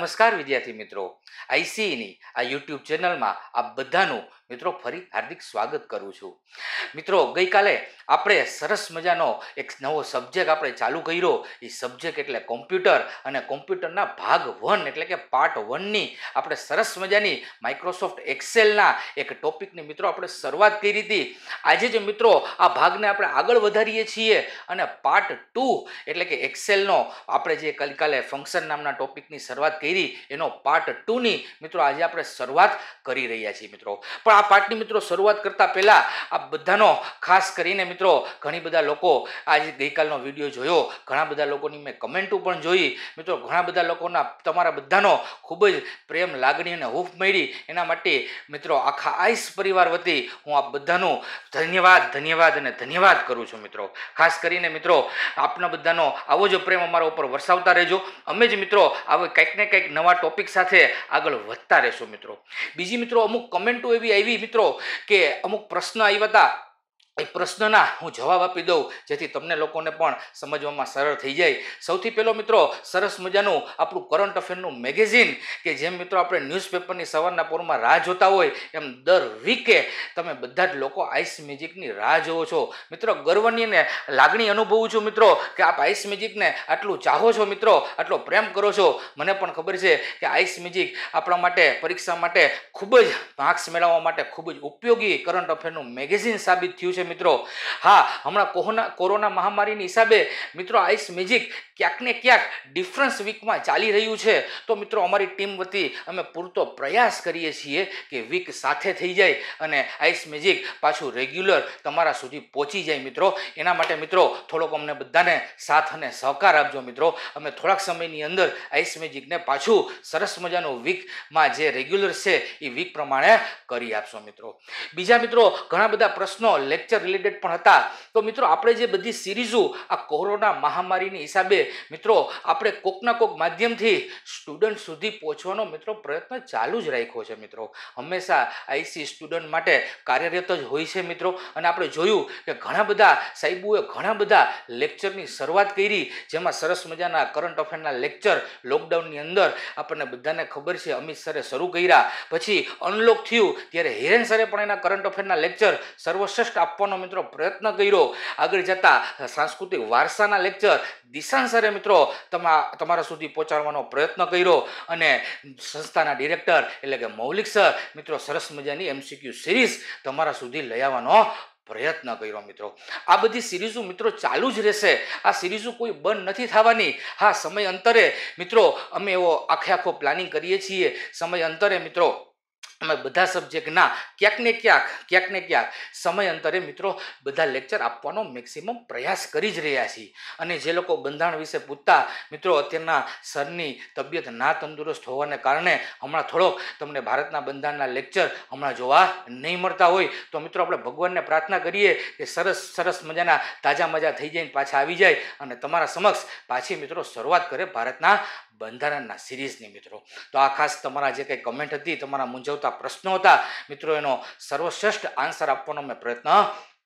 નમસ્કાર વિદ્યાર્થી મિત્રો આઈસીઈની આ યુટ્યુબ ચેનલમાં આ બધાનું મિત્રો ફરી હાર્દિક સ્વાગત કરું છું મિત્રો ગઈકાલે આપણે સરસ મજાનો એક નવો સબ્જેક્ટ આપણે ચાલુ કર્યો એ સબ્જેક્ટ એટલે કોમ્પ્યુટર અને કોમ્પ્યુટરના ભાગ વન એટલે કે પાર્ટ વનની આપણે સરસ મજાની માઇક્રોસોફ્ટ એક્સેલના એક ટોપિકની મિત્રો આપણે શરૂઆત કરી હતી આજે જે મિત્રો આ ભાગને આપણે આગળ વધારીએ છીએ અને પાર્ટ ટુ એટલે કે એક્સેલનો આપણે જે ગઈકાલે ફંક્શન નામના ટોપિકની શરૂઆત કરી એવી એનો પાર્ટ ટુની મિત્રો આજે આપણે શરૂઆત કરી રહ્યા છીએ મિત્રો પણ આ પાર્ટની મિત્રો શરૂઆત કરતા પહેલાં આ બધાનો ખાસ કરીને મિત્રો ઘણી બધા લોકો આજે ગઈકાલનો વિડીયો જોયો ઘણા બધા લોકોની મેં કમેન્ટો પણ જોઈ મિત્રો ઘણા બધા લોકોના તમારા બધાનો ખૂબ જ પ્રેમ લાગણી અને હૂફ મળી એના માટે મિત્રો આખા આઈસ પરિવાર વતી હું આ બધાનો ધન્યવાદ ધન્યવાદ અને ધન્યવાદ કરું છું મિત્રો ખાસ કરીને મિત્રો આપના બધાનો આવો જ પ્રેમ અમારા ઉપર વરસાવતા રહેજો અમે જ મિત્રો આવો કંઈક ને કંઈક કંઈક નવા ટોપિક સાથે આગળ વધતા રહેશું મિત્રો બીજી મિત્રો અમુક કમેન્ટો એવી આવી મિત્રો કે અમુક પ્રશ્ન આવ્યા હતા એ પ્રશ્નના હું જવાબ આપી દઉં જેથી તમને લોકોને પણ સમજવામાં સરળ થઈ જાય સૌથી પહેલો મિત્રો સરસ મજાનું આપણું કરંટ અફેરનું મેગેઝિન કે જેમ મિત્રો આપણે ન્યૂઝપેપરની સવારના પોરમાં રાહ જોતા હોય એમ દર વીકે તમે બધા જ લોકો આઈસ મ્યુઝિકની રાહ જોવો છો મિત્રો ગર્વની અને લાગણી અનુભવું છું મિત્રો કે આપ આઈસ મેજિકને આટલું ચાહો છો મિત્રો આટલો પ્રેમ કરો છો મને પણ ખબર છે કે આઈસ મ્યુઝિક આપણા માટે પરીક્ષા માટે ખૂબ જ માર્ક્સ મેળવવા માટે ખૂબ જ ઉપયોગી કરંટ અફેરનું મેગેઝિન સાબિત થયું છે મિત્રો હા હમણાં કોરોના કોરોના મહામારીની હિસાબે મિત્રો આઈસ મેજિક ક્યાંક ને ક્યાંક ડિફરન્સ વીકમાં ચાલી રહ્યું છે તો મિત્રો અમારી ટીમ વતી અમે પૂરતો પ્રયાસ કરીએ છીએ કે વીક સાથે થઈ જાય અને આઈસ મેજિક પાછું રેગ્યુલર તમારા સુધી પહોંચી જાય મિત્રો એના માટે મિત્રો થોડોક અમને બધાને સાથ અને સહકાર આપજો મિત્રો અમે થોડાક સમયની અંદર આઈસ મેજિકને પાછું સરસ મજાનું વીકમાં જે રેગ્યુલર છે એ વીક પ્રમાણે કરી આપશો મિત્રો બીજા મિત્રો ઘણા બધા પ્રશ્નો લેક્ચર લેક્ચર રિલેટેડ પણ હતા તો મિત્રો આપણે જે બધી સિરીઝો આ કોરોના મહામારીની હિસાબે મિત્રો આપણે કોકના કોક માધ્યમથી સ્ટુડન્ટ સુધી પહોંચવાનો મિત્રો પ્રયત્ન ચાલુ જ રાખ્યો છે મિત્રો હંમેશા આઈસી સ્ટુડન્ટ માટે કાર્યરત જ હોય છે મિત્રો અને આપણે જોયું કે ઘણા બધા સાહેબોએ ઘણા બધા લેક્ચરની શરૂઆત કરી જેમાં સરસ મજાના કરંટ અફેરના લેક્ચર લોકડાઉનની અંદર આપણને બધાને ખબર છે અમિત સરે શરૂ કર્યા પછી અનલોક થયું ત્યારે હિરેન સરે પણ એના કરંટ અફેરના લેક્ચર સર્વશ્રેષ્ઠ આપ આપવાનો મિત્રો પ્રયત્ન કર્યો આગળ જતા સાંસ્કૃતિક વારસાના લેક્ચર દિશાંત મિત્રો તમા તમારા સુધી પહોંચાડવાનો પ્રયત્ન કર્યો અને સંસ્થાના ડિરેક્ટર એટલે કે મૌલિક સર મિત્રો સરસ મજાની એમસીક્યુ સિરીઝ તમારા સુધી લઈ આવવાનો પ્રયત્ન કર્યો મિત્રો આ બધી સિરીઝો મિત્રો ચાલુ જ રહેશે આ સિરીઝો કોઈ બંધ નથી થવાની હા સમય અંતરે મિત્રો અમે એવો આખે આખો પ્લાનિંગ કરીએ છીએ સમય અંતરે મિત્રો અમે બધા સબ્જેક્ટના ક્યાંક ને ક્યાંક ક્યાંક ને ક્યાંક સમય અંતરે મિત્રો બધા લેક્ચર આપવાનો મેક્સિમમ પ્રયાસ કરી જ રહ્યા છીએ અને જે લોકો બંધારણ વિશે પૂછતા મિત્રો અત્યારના સરની તબિયત ના તંદુરસ્ત હોવાને કારણે હમણાં થોડોક તમને ભારતના બંધારણના લેક્ચર હમણાં જોવા નહીં મળતા હોય તો મિત્રો આપણે ભગવાનને પ્રાર્થના કરીએ કે સરસ સરસ મજાના તાજા મજા થઈ જઈને પાછા આવી જાય અને તમારા સમક્ષ પાછી મિત્રો શરૂઆત કરે ભારતના બંધારણના સિરીઝની મિત્રો તો આ ખાસ તમારા જે કંઈ કમેન્ટ હતી તમારા મૂંઝવતા ટકા પ્રશ્નો હતા મિત્રો એનો સર્વશ્રેષ્ઠ આન્સર આપવાનો મેં પ્રયત્ન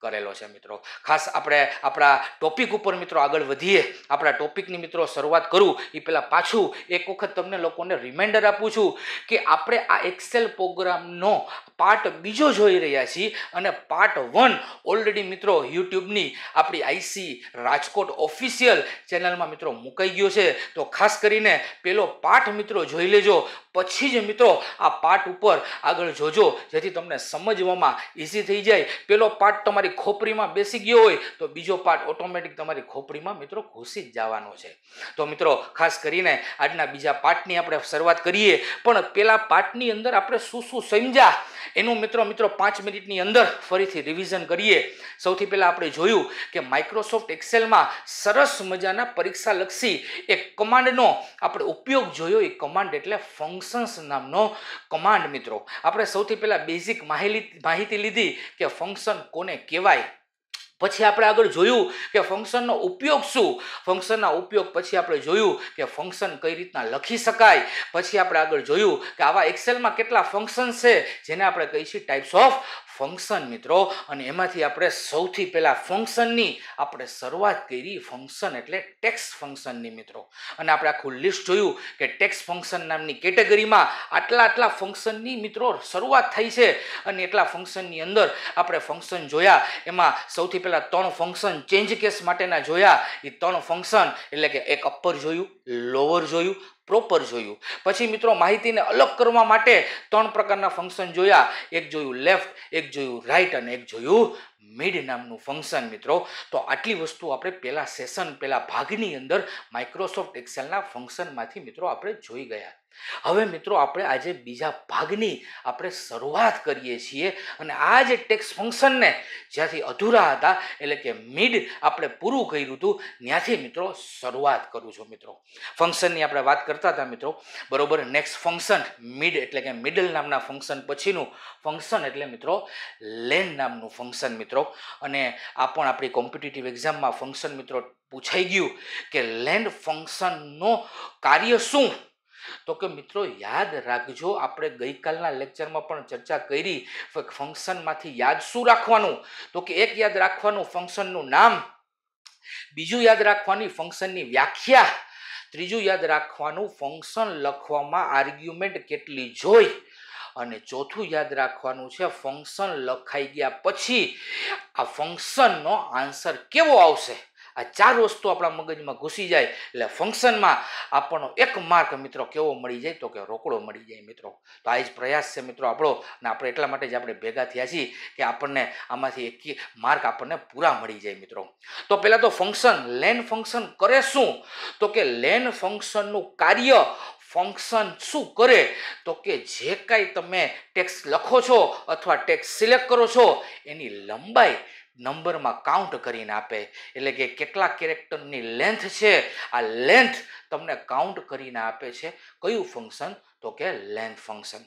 કરેલો છે મિત્રો ખાસ આપણે આપણા ટોપિક ઉપર મિત્રો આગળ વધીએ આપણા ટોપિકની મિત્રો શરૂઆત કરું એ પહેલાં પાછું એક વખત તમને લોકોને રિમાઇન્ડર આપું છું કે આપણે આ એક્સેલ પ્રોગ્રામનો પાર્ટ બીજો જોઈ રહ્યા છીએ અને પાર્ટ વન ઓલરેડી મિત્રો યુટ્યુબની આપણી આઈસી રાજકોટ ઓફિશિયલ ચેનલમાં મિત્રો મુકાઈ ગયો છે તો ખાસ કરીને પેલો પાઠ મિત્રો જોઈ લેજો પછી જ મિત્રો આ પાઠ ઉપર આગળ જોજો જેથી તમને સમજવામાં ઇઝી થઈ જાય પેલો પાઠ તમારી ખોપરીમાં બેસી ગયો હોય તો બીજો પાઠ ઓટોમેટિક તમારી ખોપરીમાં મિત્રો ઘૂસી જ જવાનો છે તો મિત્રો ખાસ કરીને આજના બીજા પાઠની આપણે શરૂઆત કરીએ પણ પેલા પાઠની અંદર આપણે શું શું સમજ્યા એનું મિત્રો મિત્રો પાંચ મિનિટની અંદર ફરીથી રિવિઝન કરીએ સૌથી પહેલાં આપણે જોયું કે માઇક્રોસોફ્ટ એક્સેલમાં સરસ મજાના પરીક્ષાલક્ષી એક કમાન્ડનો આપણે ઉપયોગ જોયો એ કમાન્ડ એટલે ફંક્શન્સ નામનો કમાન્ડ મિત્રો આપણે સૌથી પહેલાં બેઝિક માહિતી માહિતી લીધી કે ફંક્શન કોને કહેવાય પછી આપણે આગળ જોયું કે ફંક્શનનો ઉપયોગ શું ફંક્શનના ઉપયોગ પછી આપણે જોયું કે ફંક્શન કઈ રીતના લખી શકાય પછી આપણે આગળ જોયું કે આવા એક્સેલમાં કેટલા ફંક્શન છે જેને આપણે કહીએ છીએ ટાઈપ્સ ઓફ ફંક્શન મિત્રો અને એમાંથી આપણે સૌથી પહેલાં ફંક્શનની આપણે શરૂઆત કરી ફંક્શન એટલે ટેક્સ ફંક્શનની મિત્રો અને આપણે આખું લિસ્ટ જોયું કે ટેક્સ ફંક્શન નામની કેટેગરીમાં આટલા આટલા ફંક્શનની મિત્રો શરૂઆત થઈ છે અને એટલા ફંક્શનની અંદર આપણે ફંક્શન જોયા એમાં સૌથી પહેલાં ત્રણ ફંક્શન ચેન્જ કેસ માટેના જોયા એ ત્રણ ફંક્શન એટલે કે એક અપર જોયું લોઅર જોયું પ્રોપર જોયું પછી મિત્રો માહિતીને અલગ કરવા માટે ત્રણ પ્રકારના ફંક્શન જોયા એક જોયું લેફ્ટ એક જોયું રાઈટ અને એક જોયું મિડ નામનું ફંક્શન મિત્રો તો આટલી વસ્તુ આપણે પહેલાં સેશન પહેલાં ભાગની અંદર માઇક્રોસોફ્ટ એક્સેલના ફંક્શનમાંથી મિત્રો આપણે જોઈ ગયા હવે મિત્રો આપણે આજે બીજા ભાગની આપણે શરૂઆત કરીએ છીએ અને આ જે ટેક્સ ફંક્શનને જ્યાંથી અધૂરા હતા એટલે કે મિડ આપણે પૂરું કર્યું હતું ત્યાંથી મિત્રો શરૂઆત કરું છું મિત્રો ફંક્શનની આપણે વાત કરતા હતા મિત્રો બરોબર નેક્સ્ટ ફંક્શન મિડ એટલે કે મિડલ નામના ફંક્શન પછીનું ફંક્શન એટલે મિત્રો લેન નામનું ફંક્શન મિત્રો અને આ પણ આપણી કોમ્પિટિટિવ એક્ઝામમાં ફંક્શન મિત્રો પૂછાઈ ગયું કે લેન્ડ ફંક્શનનો કાર્ય શું તો કે મિત્રો યાદ રાખજો આપણે ગઈકાલના લેક્ચરમાં પણ ચર્ચા કરી ફંક્શનમાંથી યાદ શું રાખવાનું તો કે એક યાદ રાખવાનું ફંક્શનનું નામ બીજું યાદ રાખવાની ફંક્શનની વ્યાખ્યા ત્રીજું યાદ રાખવાનું ફંક્શન લખવામાં આર્ગ્યુમેન્ટ કેટલી જોઈ અને ચોથું યાદ રાખવાનું છે ફંક્શન લખાઈ ગયા પછી આ ફંક્શનનો આન્સર કેવો આવશે આ ચાર વસ્તુ આપણા મગજમાં ઘૂસી જાય એટલે ફંક્શનમાં આપણનો એક માર્ક મિત્રો કેવો મળી જાય તો કે રોકડો મળી જાય મિત્રો તો આ જ પ્રયાસ છે મિત્રો આપણો અને આપણે એટલા માટે જ આપણે ભેગા થયા છીએ કે આપણને આમાંથી એક માર્ક આપણને પૂરા મળી જાય મિત્રો તો પહેલાં તો ફંક્શન લેન ફંક્શન કરે શું તો કે લેન ફંક્શનનું કાર્ય ફંક્શન શું કરે તો કે જે કાંઈ તમે ટેક્સ લખો છો અથવા ટેક્સ સિલેક્ટ કરો છો એની લંબાઈ નંબરમાં કાઉન્ટ કરીને આપે એટલે કે કેટલા કેરેક્ટરની લેન્થ છે આ લેન્થ તમને કાઉન્ટ કરીને આપે છે કયું ફંક્શન તો કે લેન્થ ફંક્શન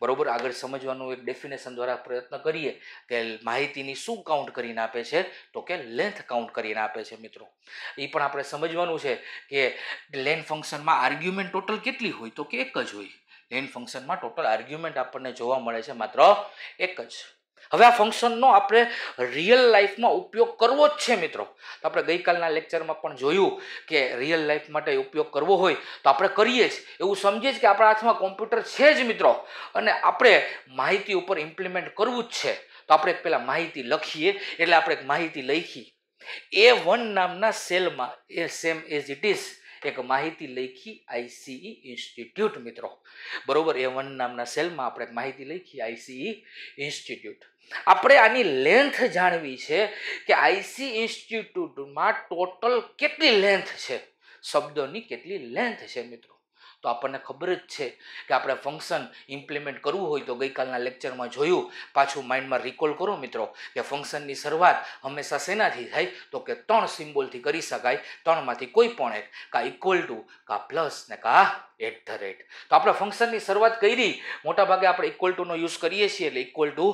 બરોબર આગળ સમજવાનું એક ડેફિનેશન દ્વારા પ્રયત્ન કરીએ કે માહિતીની શું કાઉન્ટ કરીને આપે છે તો કે લેન્થ કાઉન્ટ કરીને આપે છે મિત્રો એ પણ આપણે સમજવાનું છે કે લેન્થ ફંક્શનમાં આર્ગ્યુમેન્ટ ટોટલ કેટલી હોય તો કે એક જ હોય લેન્થ ફંક્શનમાં ટોટલ આર્ગ્યુમેન્ટ આપણને જોવા મળે છે માત્ર એક જ હવે આ ફંક્શનનો આપણે રિયલ લાઈફમાં ઉપયોગ કરવો જ છે મિત્રો તો આપણે ગઈકાલના લેક્ચરમાં પણ જોયું કે રિયલ લાઈફ માટે ઉપયોગ કરવો હોય તો આપણે કરીએ જ એવું સમજીએ જ કે આપણા હાથમાં કોમ્પ્યુટર છે જ મિત્રો અને આપણે માહિતી ઉપર ઇમ્પ્લિમેન્ટ કરવું જ છે તો આપણે પહેલાં માહિતી લખીએ એટલે આપણે એક માહિતી લખી એ વન નામના સેલમાં એ સેમ એઝ ઇટ ઇઝ એક માહિતી લખી આઈસીઈ ઇન્સ્ટિટ્યૂટ મિત્રો બરોબર એ વન નામના સેલમાં આપણે એક માહિતી લખી આઈસીઈ ઇન્સ્ટિટ્યૂટ આપણે આની લેન્થ જાણવી છે કે આઈસી ઇન્સ્ટિટ્યૂટમાં ટોટલ કેટલી લેન્થ છે શબ્દોની કેટલી લેન્થ છે મિત્રો તો આપણને ખબર જ છે કે આપણે ફંક્શન ઇમ્પ્લિમેન્ટ કરવું હોય તો ગઈકાલના લેક્ચરમાં જોયું પાછું માઇન્ડમાં રિકોલ કરો મિત્રો કે ફંક્શનની શરૂઆત હંમેશા શેનાથી થાય તો કે ત્રણ સિમ્બોલથી કરી શકાય ત્રણમાંથી કોઈ પણ એક કાં ઇક્વલ ટુ કાં પ્લસ ને કાં એટ ધ રેટ તો આપણે ફંક્શનની શરૂઆત કરી મોટાભાગે આપણે ઇક્વલ ટુનો યુઝ કરીએ છીએ એટલે ઇક્વલ ટુ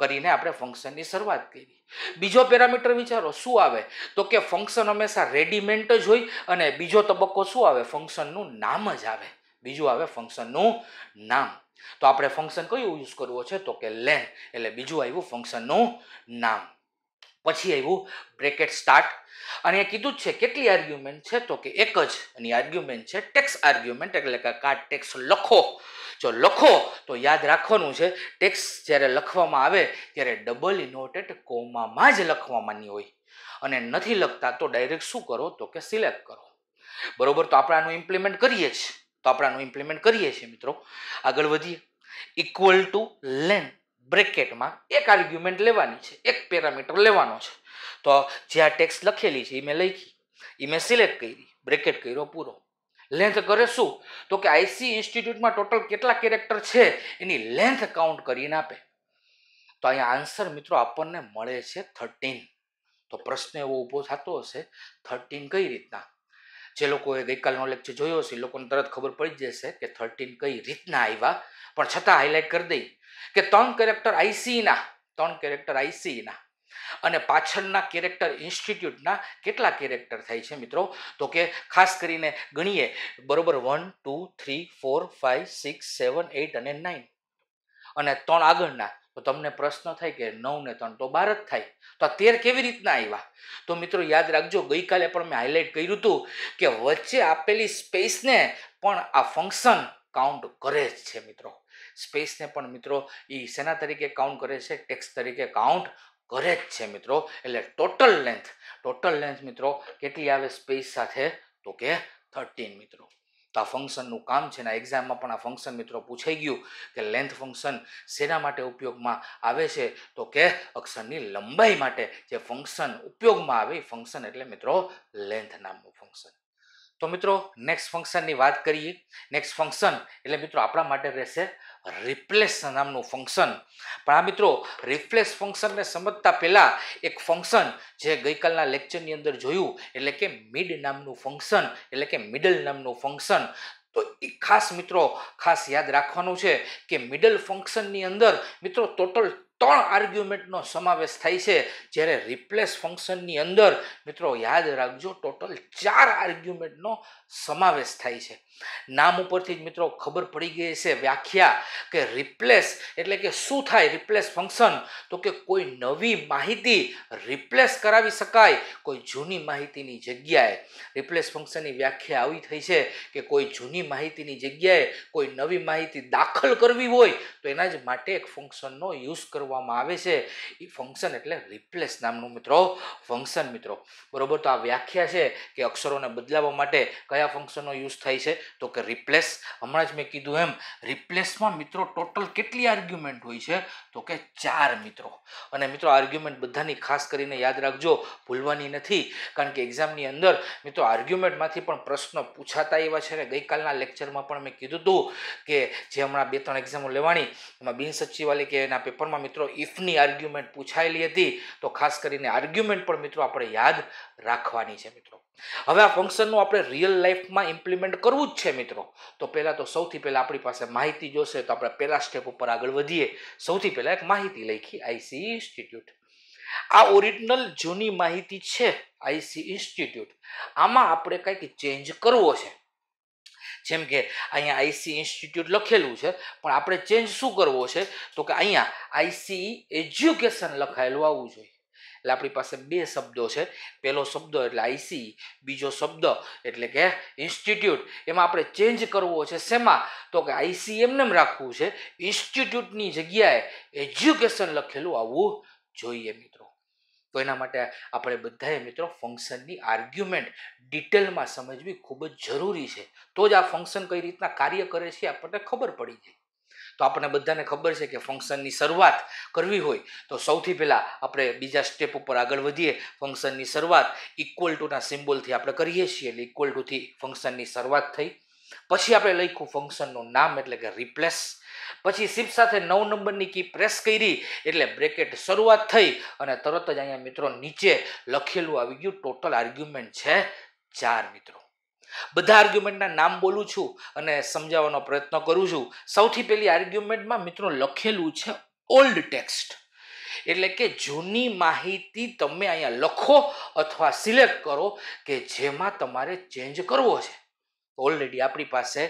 કરીને આપણે ફંક્શનની શરૂઆત કરી બીજો પેરામીટર વિચારો શું આવે તો કે ફંક્શન હંમેશા રેડીમેન્ટ જ હોય અને બીજો તબક્કો શું આવે ફંક્શનનું નામ જ આવે બીજું આવે ફંક્શનનું નામ તો આપણે ફંક્શન કયું યુઝ કરવો છે તો કે લેન એટલે બીજું આવ્યું ફંક્શનનું નામ પછી આવ્યું બ્રેકેટ સ્ટાર્ટ અને એ કીધું જ છે કેટલી આર્ગ્યુમેન્ટ છે તો કે એક જ એની આર્ગ્યુમેન્ટ છે ટેક્સ આર્ગ્યુમેન્ટ એટલે કે કા ટેક્સ લખો જો લખો તો યાદ રાખવાનું છે ટેક્સ જ્યારે લખવામાં આવે ત્યારે ડબલ ઇનોટેડ કોમામાં જ લખવામાંની હોય અને નથી લખતા તો ડાયરેક્ટ શું કરો તો કે સિલેક્ટ કરો બરોબર તો આપણાનું ઇમ્પ્લિમેન્ટ કરીએ જ તો આપણાનું આનું ઇમ્પ્લિમેન્ટ કરીએ છીએ મિત્રો આગળ વધીએ ઇક્વલ ટુ લેન બ્રેકેટમાં એક આર્ગ્યુમેન્ટ લેવાની છે એક પેરામીટર લેવાનો છે તો જે આ ટેક્સ લખેલી છે એ મેં લખી એ મેં સિલેક્ટ કરી બ્રેકેટ કર્યો પૂરો લેન્થ કરે શું તો કે આઈસી ઇન્સ્ટિટ્યૂટમાં ટોટલ કેટલા કેરેક્ટર છે એની લેન્થ કાઉન્ટ કરીને આપે તો અહીંયા આન્સર મિત્રો આપણને મળે છે થર્ટીન તો પ્રશ્ન એવો ઊભો થતો હશે થર્ટીન કઈ રીતના જે લોકોએ ગઈકાલનો લેક્ચર જોયો હશે એ લોકોને તરત ખબર પડી જશે કે થર્ટીન કઈ રીતના આવ્યા પણ છતાં હાઇલાઇટ કરી દઈ કે ત્રણ કેરેક્ટર આઈસીઈના ત્રણ કેરેક્ટર આઈસીઈના અને પાછળના કેરેક્ટર ઇન્સ્ટિટ્યૂટના કેટલા કેરેક્ટર થાય છે મિત્રો તો કે ખાસ કરીને ગણીએ બરોબર one two three four five six seven eight અને નાઇન અને ત્રણ આગળના તો તમને પ્રશ્ન થાય કે નવ ને ત્રણ તો બાર જ થાય તો આ તેર કેવી રીતના આવ્યા તો મિત્રો યાદ રાખજો ગઈકાલે પણ મેં હાઇલાઇટ કર્યું હતું કે વચ્ચે આપેલી સ્પેસને પણ આ ફંક્શન કાઉન્ટ કરે જ છે મિત્રો સ્પેસને પણ મિત્રો એ શેના તરીકે કાઉન્ટ કરે છે ટેક્સ તરીકે કાઉન્ટ ઘરે જ છે મિત્રો એટલે ટોટલ લેન્થ ટોટલ લેન્થ મિત્રો કેટલી આવે સ્પેસ સાથે તો કે થર્ટીન મિત્રો તો આ ફંક્શનનું કામ છે ને એક્ઝામમાં પણ આ ફંક્શન મિત્રો પૂછાઈ ગયું કે લેન્થ ફંક્શન શેના માટે ઉપયોગમાં આવે છે તો કે અક્ષરની લંબાઈ માટે જે ફંક્શન ઉપયોગમાં આવે એ ફંક્શન એટલે મિત્રો લેન્થ નામનું ફંક્શન તો મિત્રો નેક્સ્ટ ફંક્શનની વાત કરીએ નેક્સ્ટ ફંક્શન એટલે મિત્રો આપણા માટે રહેશે રિપ્લેસ નામનું ફંક્શન પણ આ મિત્રો રિપ્લેસ ફંક્શનને સમજતા પહેલાં એક ફંક્શન જે ગઈકાલના લેક્ચરની અંદર જોયું એટલે કે મિડ નામનું ફંક્શન એટલે કે મિડલ નામનું ફંક્શન તો એ ખાસ મિત્રો ખાસ યાદ રાખવાનું છે કે મિડલ ફંક્શનની અંદર મિત્રો ટોટલ ત્રણ આર્ગ્યુમેન્ટનો સમાવેશ થાય છે જ્યારે રિપ્લેસ ફંક્શનની અંદર મિત્રો યાદ રાખજો ટોટલ ચાર આર્ગ્યુમેન્ટનો સમાવેશ થાય છે નામ ઉપરથી જ મિત્રો ખબર પડી ગઈ છે વ્યાખ્યા કે રિપ્લેસ એટલે કે શું થાય રિપ્લેસ ફંક્શન તો કે કોઈ નવી માહિતી રિપ્લેસ કરાવી શકાય કોઈ જૂની માહિતીની જગ્યાએ રિપ્લેસ ફંક્શનની વ્યાખ્યા આવી થઈ છે કે કોઈ જૂની માહિતીની જગ્યાએ કોઈ નવી માહિતી દાખલ કરવી હોય તો એના જ માટે એક ફંક્શનનો યુઝ કરવા દર્શાવવામાં આવે છે એ ફંક્શન એટલે રિપ્લેસ નામનું મિત્રો ફંક્શન મિત્રો બરોબર તો આ વ્યાખ્યા છે કે અક્ષરોને બદલાવવા માટે કયા ફંક્શનનો યુઝ થાય છે તો કે રિપ્લેસ હમણાં જ મેં કીધું એમ રિપ્લેસમાં મિત્રો ટોટલ કેટલી આર્ગ્યુમેન્ટ હોય છે તો કે ચાર મિત્રો અને મિત્રો આર્ગ્યુમેન્ટ બધાની ખાસ કરીને યાદ રાખજો ભૂલવાની નથી કારણ કે એક્ઝામની અંદર મિત્રો આર્ગ્યુમેન્ટમાંથી પણ પ્રશ્નો પૂછાતા એવા છે ને ગઈકાલના લેક્ચરમાં પણ મેં કીધું હતું કે જે હમણાં બે ત્રણ એક્ઝામો લેવાની એમાં બિન સચિવાલય કે એના પેપરમાં મિત્રો મિત્રો ઇફની આર્ગ્યુમેન્ટ પૂછાયેલી હતી તો ખાસ કરીને આર્ગ્યુમેન્ટ પણ મિત્રો આપણે યાદ રાખવાની છે મિત્રો હવે આ ફંક્શનનું આપણે રિયલ લાઈફમાં ઇમ્પ્લિમેન્ટ કરવું જ છે મિત્રો તો પહેલાં તો સૌથી પહેલાં આપણી પાસે માહિતી જોશે તો આપણે પહેલાં સ્ટેપ ઉપર આગળ વધીએ સૌથી પહેલાં એક માહિતી લખી આઈસી ઇન્સ્ટિટ્યૂટ આ ઓરિજિનલ જૂની માહિતી છે આઈસી ઇન્સ્ટિટ્યૂટ આમાં આપણે કંઈક ચેન્જ કરવો છે જેમ કે અહીંયા આઈસી ઇન્સ્ટિટ્યૂટ લખેલું છે પણ આપણે ચેન્જ શું કરવો છે તો કે અહીંયા આઈસી એજ્યુકેશન લખાયેલું આવવું જોઈએ એટલે આપણી પાસે બે શબ્દો છે પહેલો શબ્દ એટલે આઈસી બીજો શબ્દ એટલે કે ઇન્સ્ટિટ્યૂટ એમાં આપણે ચેન્જ કરવો છે શેમાં તો કે આઈસી એમને રાખવું છે ઇન્સ્ટિટ્યૂટની જગ્યાએ એજ્યુકેશન લખેલું આવવું જોઈએ તો એના માટે આપણે બધાએ મિત્રો ફંક્શનની આર્ગ્યુમેન્ટ ડિટેલમાં સમજવી ખૂબ જ જરૂરી છે તો જ આ ફંક્શન કઈ રીતના કાર્ય કરે છે આપણને ખબર પડી જાય તો આપણને બધાને ખબર છે કે ફંક્શનની શરૂઆત કરવી હોય તો સૌથી પહેલાં આપણે બીજા સ્ટેપ ઉપર આગળ વધીએ ફંક્શનની શરૂઆત ઇક્વલ ટુના સિમ્બોલથી આપણે કરીએ છીએ એટલે ઇક્વલ ટુથી ફંક્શનની શરૂઆત થઈ પછી આપણે લખ્યું ફંક્શનનું નામ એટલે કે રિપ્લેસ પછી શિફ્ટ સાથે નવ નંબરની કી પ્રેસ કરી એટલે બ્રેકેટ શરૂઆત થઈ અને તરત જ અહીંયા મિત્રો નીચે લખેલું આવી ગયું ટોટલ આર્ગ્યુમેન્ટ છે ચાર મિત્રો બધા આર્ગ્યુમેન્ટના નામ બોલું છું અને સમજાવવાનો પ્રયત્ન કરું છું સૌથી પહેલી આર્ગ્યુમેન્ટમાં મિત્રો લખેલું છે ઓલ્ડ ટેક્સ્ટ એટલે કે જૂની માહિતી તમે અહીંયા લખો અથવા સિલેક્ટ કરો કે જેમાં તમારે ચેન્જ કરવો છે ઓલરેડી આપણી પાસે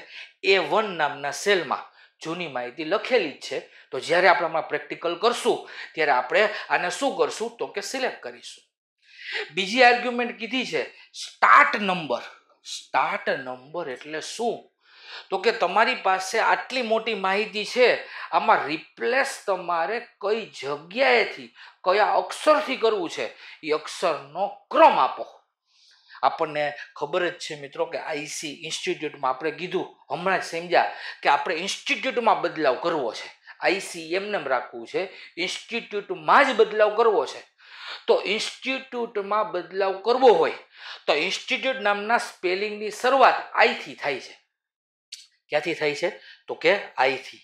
એ વન નામના સેલમાં જૂની માહિતી લખેલી જ છે તો જ્યારે આપણે આમાં પ્રેક્ટિકલ કરશું ત્યારે આપણે આને શું કરશું તો કે સિલેક્ટ કરીશું બીજી આર્ગ્યુમેન્ટ કીધી છે સ્ટાર્ટ નંબર સ્ટાર્ટ નંબર એટલે શું તો કે તમારી પાસે આટલી મોટી માહિતી છે આમાં રિપ્લેસ તમારે કઈ જગ્યાએથી કયા અક્ષરથી કરવું છે એ અક્ષરનો ક્રમ આપો આપણને ખબર જ છે મિત્રો કે આઈસી ઇન્સ્ટિટ્યૂટમાં આપણે કીધું હમણાં જ સમજ્યા કે આપણે ઇન્સ્ટિટ્યૂટમાં બદલાવ કરવો છે આઈસી એમને રાખવું છે ઇન્સ્ટિટ્યૂટમાં જ બદલાવ કરવો છે તો ઇન્સ્ટિટ્યૂટમાં બદલાવ કરવો હોય તો ઇન્સ્ટિટ્યૂટ નામના સ્પેલિંગની શરૂઆત આઈથી થાય છે ક્યાંથી થાય છે તો કે આઈથી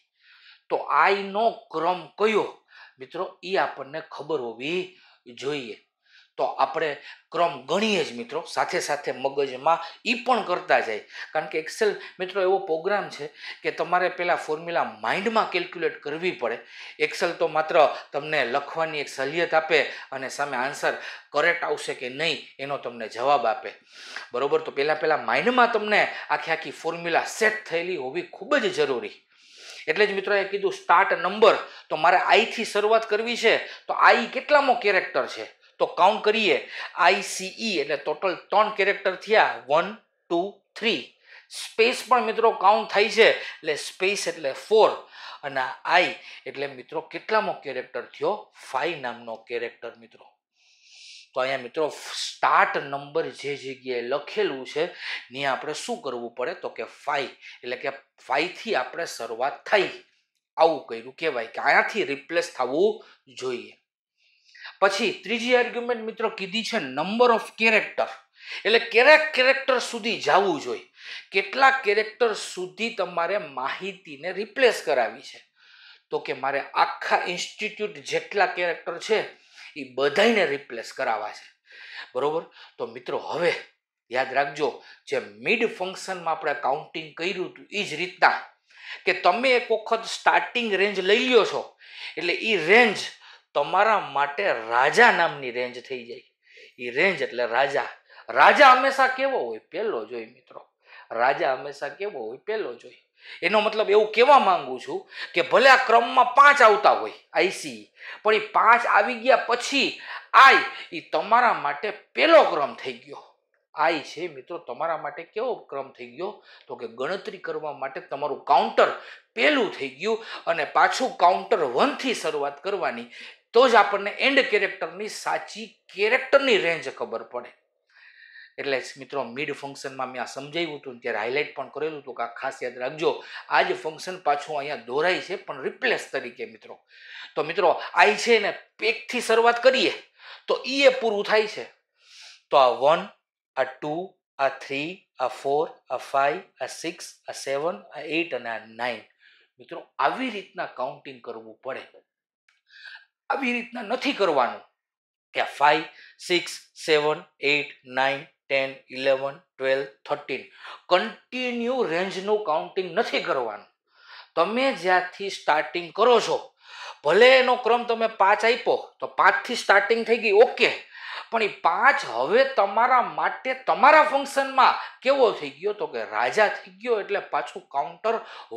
તો આઈનો ક્રમ કયો મિત્રો એ આપણને ખબર હોવી જોઈએ તો આપણે ક્રમ ગણીએ જ મિત્રો સાથે સાથે મગજમાં એ પણ કરતા જાય કારણ કે એક્સેલ મિત્રો એવો પ્રોગ્રામ છે કે તમારે પહેલાં ફોર્મ્યુલા માઇન્ડમાં કેલ્ક્યુલેટ કરવી પડે એક્સેલ તો માત્ર તમને લખવાની એક સહલિયત આપે અને સામે આન્સર કરેક્ટ આવશે કે નહીં એનો તમને જવાબ આપે બરાબર તો પહેલાં પહેલાં માઇન્ડમાં તમને આખી આખી ફોર્મ્યુલા સેટ થયેલી હોવી ખૂબ જ જરૂરી એટલે જ મિત્રોએ કીધું સ્ટાર્ટ નંબર તો મારે આઈથી શરૂઆત કરવી છે તો આઈ કેટલામો કેરેક્ટર છે તો કાઉન્ટ કરીએ આઈસીઈ e એટલે ટોટલ ત્રણ કેરેક્ટર થયા વન ટુ થ્રી સ્પેસ પણ મિત્રો કાઉન્ટ થાય છે એટલે સ્પેસ એટલે ફોર અને આઈ એટલે મિત્રો કેટલામો કેરેક્ટર થયો ફાઈ નામનો કેરેક્ટર મિત્રો તો અહીંયા મિત્રો સ્ટાર્ટ નંબર જે જગ્યાએ લખેલું છે ને આપણે શું કરવું પડે તો કે ફાઈ એટલે કે ફાઈથી આપણે શરૂઆત થઈ આવું કર્યું કહેવાય કે અહીંયાથી રિપ્લેસ થવું જોઈએ પછી ત્રીજી આર્ગ્યુમેન્ટ મિત્રો કીધી છે નંબર ઓફ કેરેક્ટર એટલે કેટલા કેરેક્ટર સુધી જવું જોઈએ કેટલા કેરેક્ટર સુધી તમારે માહિતીને રિપ્લેસ કરાવી છે તો કે મારે આખા ઇન્સ્ટિટ્યૂટ જેટલા કેરેક્ટર છે એ બધાને રિપ્લેસ કરાવવા છે બરોબર તો મિત્રો હવે યાદ રાખજો જે મિડ ફંક્શનમાં આપણે કાઉન્ટિંગ કર્યું હતું એ જ રીતના કે તમે એક વખત સ્ટાર્ટિંગ રેન્જ લઈ લ્યો છો એટલે એ રેન્જ તમારા માટે રાજા નામની રેન્જ થઈ જાય એ રેન્જ એટલે રાજા રાજા હંમેશા કેવો હોય પહેલો જોઈ મિત્રો રાજા હંમેશા કેવો હોય પહેલો જોઈ એનો મતલબ એવું કહેવા માંગુ છું કે ભલે આ ક્રમમાં પાંચ આવતા હોય આઈસી પણ એ પાંચ આવી ગયા પછી આઈ એ તમારા માટે પહેલો ક્રમ થઈ ગયો આઈ છે મિત્રો તમારા માટે કેવો ક્રમ થઈ ગયો તો કે ગણતરી કરવા માટે તમારું કાઉન્ટર પહેલું થઈ ગયું અને પાછું કાઉન્ટર વનથી શરૂઆત કરવાની તો જ આપણને એન્ડ કેરેક્ટરની સાચી કેરેક્ટરની રેન્જ ખબર પડે એટલે મિત્રો મિડ ફંક્શનમાં મેં આ સમજાવ્યું હતું ત્યારે હાઇલાઇટ પણ કરેલું હતું કે આ ખાસ યાદ રાખજો આ જ ફંક્શન પાછું અહીંયા દોરાય છે પણ રિપ્લેસ તરીકે મિત્રો તો મિત્રો આઈ છે ને પેકથી શરૂઆત કરીએ તો ઈ એ પૂરું થાય છે તો આ વન આ ટુ આ થ્રી આ ફોર આ ફાઈવ આ સિક્સ આ સેવન આ એટ અને આ નાઇન મિત્રો આવી રીતના કાઉન્ટિંગ કરવું પડે આવી રીતના નથી કરવાનું કે five six seven eight nine ten eleven twelve thirteen continue રેન્જનું કાઉન્ટિંગ નથી કરવાનું તમે જ્યાંથી સ્ટાર્ટિંગ કરો છો ભલે એનો ક્રમ તમે પાંચ આપ્યો તો પાંચથી સ્ટાર્ટિંગ થઈ ગઈ ઓકે પણ એ પાંચ હવે તમારા માટે તમારા ફંક્શનમાં કેવો થઈ ગયો તો કે રાજા થઈ ગયો એટલે પાછું કાઉન્ટર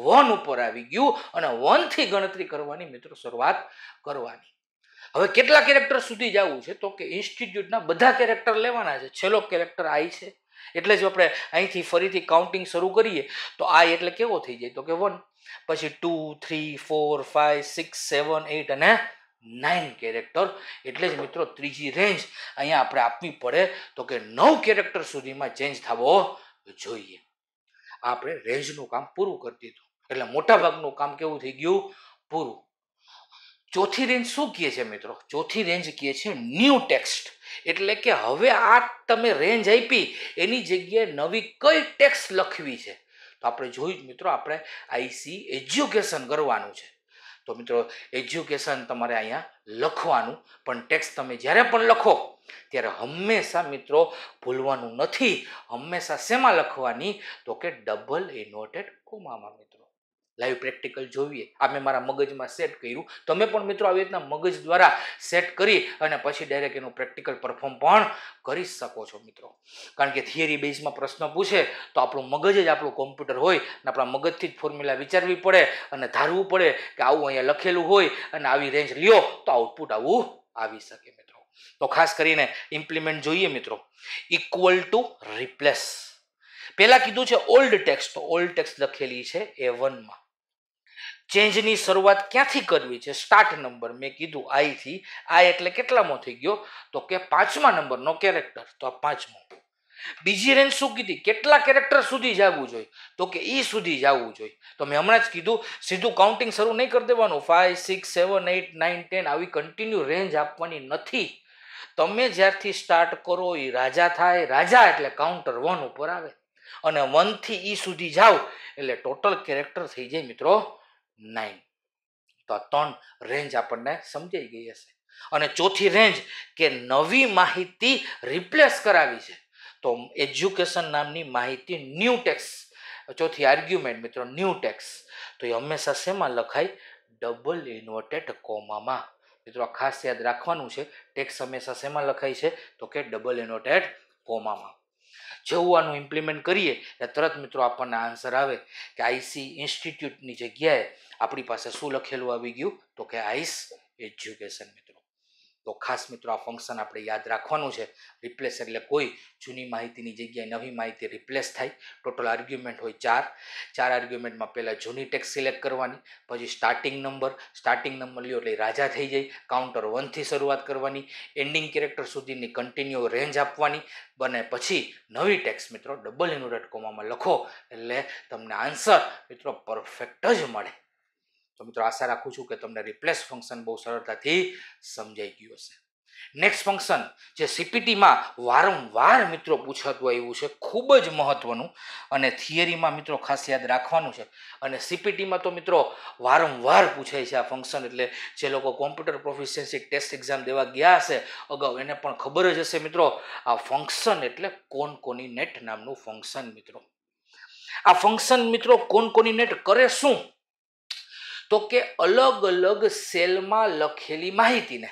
વન ઉપર આવી ગયું અને વનથી ગણતરી કરવાની મિત્રો શરૂઆત કરવાની હવે કેટલા કેરેક્ટર સુધી જવું છે તો કે ઇન્સ્ટિટ્યૂટના બધા કેરેક્ટર લેવાના છે છેલ્લો કેરેક્ટર આઈ છે એટલે જો આપણે અહીંથી ફરીથી કાઉન્ટિંગ શરૂ કરીએ તો આ એટલે કેવો થઈ જાય તો કે વન પછી two three four five six seven eight અને નાઇન કેરેક્ટર એટલે જ મિત્રો ત્રીજી રેન્જ અહીંયા આપણે આપવી પડે તો કે નવ કેરેક્ટર સુધીમાં ચેન્જ થવો જોઈએ આપણે રેન્જનું કામ પૂરું કરી દીધું એટલે મોટાભાગનું કામ કેવું થઈ ગયું પૂરું ચોથી રેન્જ શું કહે છે મિત્રો ચોથી રેન્જ કહે છે ન્યૂ ટેક્સ્ટ એટલે કે હવે આ તમે રેન્જ આપી એની જગ્યાએ નવી કઈ ટેક્સ લખવી છે તો આપણે જોયું મિત્રો આપણે આઈસી એજ્યુકેશન કરવાનું છે તો મિત્રો એજ્યુકેશન તમારે અહીંયા લખવાનું પણ ટેક્સ તમે જ્યારે પણ લખો ત્યારે હંમેશા મિત્રો ભૂલવાનું નથી હંમેશા શેમાં લખવાની તો કે ડબલ ઇન્વર્ટેડ કોમામાં મિત્રો લાઈવ પ્રેક્ટિકલ જોઈએ આ મેં મારા મગજમાં સેટ કર્યું તમે પણ મિત્રો આવી રીતના મગજ દ્વારા સેટ કરી અને પછી ડાયરેક્ટ એનું પ્રેક્ટિકલ પરફોર્મ પણ કરી શકો છો મિત્રો કારણ કે થિયરી બેઝમાં પ્રશ્ન પૂછે તો આપણું મગજ જ આપણું કોમ્પ્યુટર હોય અને આપણા મગજથી જ ફોર્મ્યુલા વિચારવી પડે અને ધારવું પડે કે આવું અહીંયા લખેલું હોય અને આવી રેન્જ લ્યો તો આઉટપુટ આવું આવી શકે મિત્રો તો ખાસ કરીને ઇમ્પ્લિમેન્ટ જોઈએ મિત્રો ઇક્વલ ટુ રિપ્લેસ પહેલા કીધું છે ઓલ્ડ ટેક્સ્ટ તો ઓલ્ડ ટેક્સ્ટ લખેલી છે એ વનમાં ચેન્જની શરૂઆત ક્યાંથી કરવી છે સ્ટાર્ટ નંબર મેં કીધું આઈથી આ એટલે કેટલામો થઈ ગયો તો કે પાંચમા નંબરનો કેરેક્ટર તો આ પાંચમો બીજી રેન્જ શું કીધી કેટલા કેરેક્ટર સુધી જવું જોઈએ તો કે એ સુધી જવું જોઈએ તો મેં હમણાં જ કીધું સીધું કાઉન્ટિંગ શરૂ નહીં કરી દેવાનું five six seven eight nine ten આવી કન્ટિન્યુ રેન્જ આપવાની નથી તમે જ્યારથી સ્ટાર્ટ કરો એ રાજા થાય રાજા એટલે કાઉન્ટર વન ઉપર આવે અને વનથી ઈ સુધી જાઓ એટલે ટોટલ કેરેક્ટર થઈ જાય મિત્રો નાઇન તો આ ત્રણ રેન્જ આપણને સમજાઈ ગઈ હશે અને ચોથી રેન્જ કે નવી માહિતી રિપ્લેસ કરાવી છે તો એજ્યુકેશન નામની માહિતી ન્યૂ ટેક્સ ચોથી આર્ગ્યુમેન્ટ મિત્રો ન્યૂ ટેક્સ તો એ હંમેશા શેમાં લખાય ડબલ ઇન્વર્ટેડ કોમામાં મિત્રો ખાસ યાદ રાખવાનું છે ટેક્સ હંમેશા શેમાં લખાય છે તો કે ડબલ ઇન્વર્ટેડ કોમામાં જવું ઇમ્પ્લિમેન્ટ કરીએ એટલે તરત મિત્રો આપણને આન્સર આવે કે આઈસી ઇન્સ્ટિટ્યૂટની જગ્યાએ આપણી પાસે શું લખેલું આવી ગયું તો કે આઈસ એજ્યુકેશન મિત્રો તો ખાસ મિત્રો આ ફંક્શન આપણે યાદ રાખવાનું છે રિપ્લેસ એટલે કોઈ જૂની માહિતીની જગ્યાએ નવી માહિતી રિપ્લેસ થાય ટોટલ આર્ગ્યુમેન્ટ હોય ચાર ચાર આર્ગ્યુમેન્ટમાં પહેલાં જૂની ટેક્સ સિલેક્ટ કરવાની પછી સ્ટાર્ટિંગ નંબર સ્ટાર્ટિંગ નંબર લ્યો એટલે રાજા થઈ જાય કાઉન્ટર વનથી શરૂઆત કરવાની એન્ડિંગ કેરેક્ટર સુધીની કન્ટિન્યુ રેન્જ આપવાની બને પછી નવી ટેક્સ મિત્રો ડબલ ઇન્વર્ટેડ કોમામાં લખો એટલે તમને આન્સર મિત્રો પરફેક્ટ જ મળે તો મિત્રો આશા રાખું છું કે તમને રિપ્લેસ ફંક્શન બહુ સરળતાથી સમજાઈ ગયું હશે નેક્સ્ટ ફંક્શન જે સીપીટીમાં વારંવાર મિત્રો પૂછાતું આવ્યું છે ખૂબ જ મહત્વનું અને થિયરીમાં મિત્રો ખાસ યાદ રાખવાનું છે અને સીપીટીમાં તો મિત્રો વારંવાર પૂછાય છે આ ફંક્શન એટલે જે લોકો કોમ્પ્યુટર પ્રોફિશિયન્સી ટેસ્ટ એક્ઝામ દેવા ગયા હશે અગાઉ એને પણ ખબર જ હશે મિત્રો આ ફંક્શન એટલે કોન કોની નેટ નામનું ફંક્શન મિત્રો આ ફંક્શન મિત્રો કોન કોની નેટ કરે શું તો કે અલગ અલગ સેલમાં લખેલી માહિતીને